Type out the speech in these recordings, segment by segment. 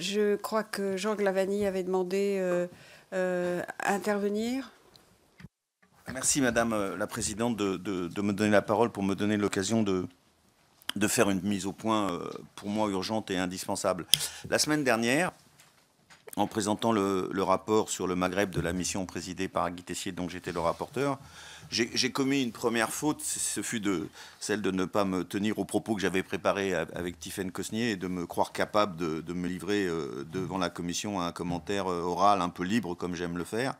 je crois que Jean Glavani avait demandé à euh, euh, intervenir. Merci Madame euh, la Présidente de, me donner la parole pour me donner l'occasion de, de faire une mise au point pour moi urgente et indispensable. La semaine dernière, en présentant le, rapport sur le Maghreb de la mission présidée par Guy Tessier, dont j'étais le rapporteur, j'ai commis une première faute, ce fut de, celle de ne pas me tenir aux propos que j'avais préparés avec Tiffaine Cosnier et de me croire capable de, me livrer euh, devant la commission à un commentaire euh, oral un peu libre comme j'aime le faire.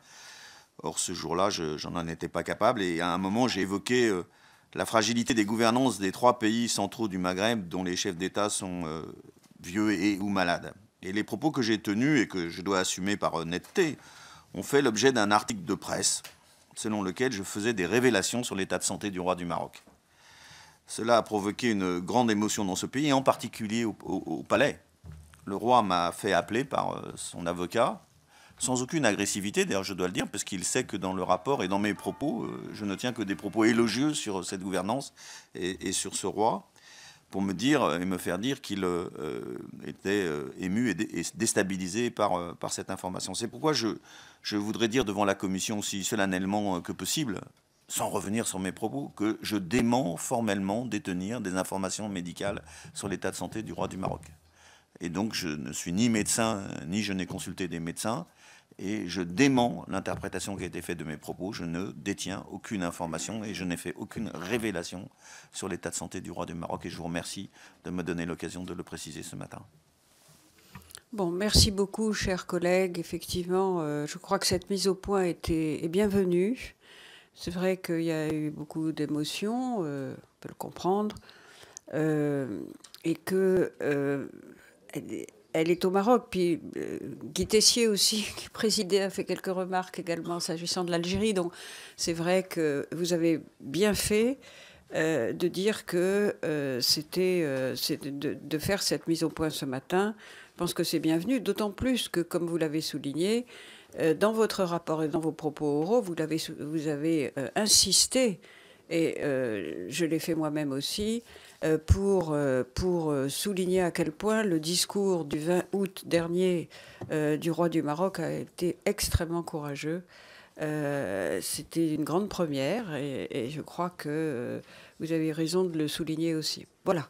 Or, ce jour-là, j'en en étais pas capable et à un moment, j'ai évoqué euh, la fragilité des gouvernances des trois pays centraux du Maghreb dont les chefs d'État sont vieux et ou malades. Et les propos que j'ai tenus et que je dois assumer par honnêteté ont fait l'objet d'un article de presse selon lequel je faisais des révélations sur l'état de santé du roi du Maroc. Cela a provoqué une grande émotion dans ce pays, et en particulier au, palais. Le roi m'a fait appeler par euh, son avocat, sans aucune agressivité, d'ailleurs je dois le dire, parce qu'il sait que dans le rapport et dans mes propos, euh, je ne tiens que des propos élogieux sur cette gouvernance et sur ce roi pour me dire et me faire dire qu'il euh, était euh, ému et, déstabilisé par, euh, par cette information. C'est pourquoi je, voudrais dire devant la Commission aussi solennellement que possible, sans revenir sur mes propos, que je dément formellement détenir des informations médicales sur l'état de santé du roi du Maroc. Et donc je ne suis ni médecin, ni je n'ai consulté des médecins et je dément l'interprétation qui a été faite de mes propos. Je ne détiens aucune information et je n'ai fait aucune révélation sur l'état de santé du roi du Maroc. Et je vous remercie de me donner l'occasion de le préciser ce matin. Bon, merci beaucoup, chers collègues. Effectivement, euh, je crois que cette mise au point était, est bienvenue. C'est vrai qu'il y a eu beaucoup d'émotions, euh, on peut le comprendre, euh, et que elle est au Maroc. Puis euh, Guy Tessier aussi, qui présidait, a fait quelques remarques également s'agissant de l'Algérie. Donc c'est vrai que vous avez bien fait euh, de dire que euh, c'était euh, de, de, faire cette mise au point ce matin. Je pense que c'est bienvenu, d'autant plus que, comme vous l'avez souligné, dans votre rapport et dans vos propos oraux, vous, vous avez insisté et euh, je l'ai fait moi-même aussi, euh, pour, euh, pour souligner à quel point le discours du 20 août dernier du roi du Maroc a été extrêmement courageux. c'était une grande première et, je crois que vous avez raison de le souligner aussi. Voilà.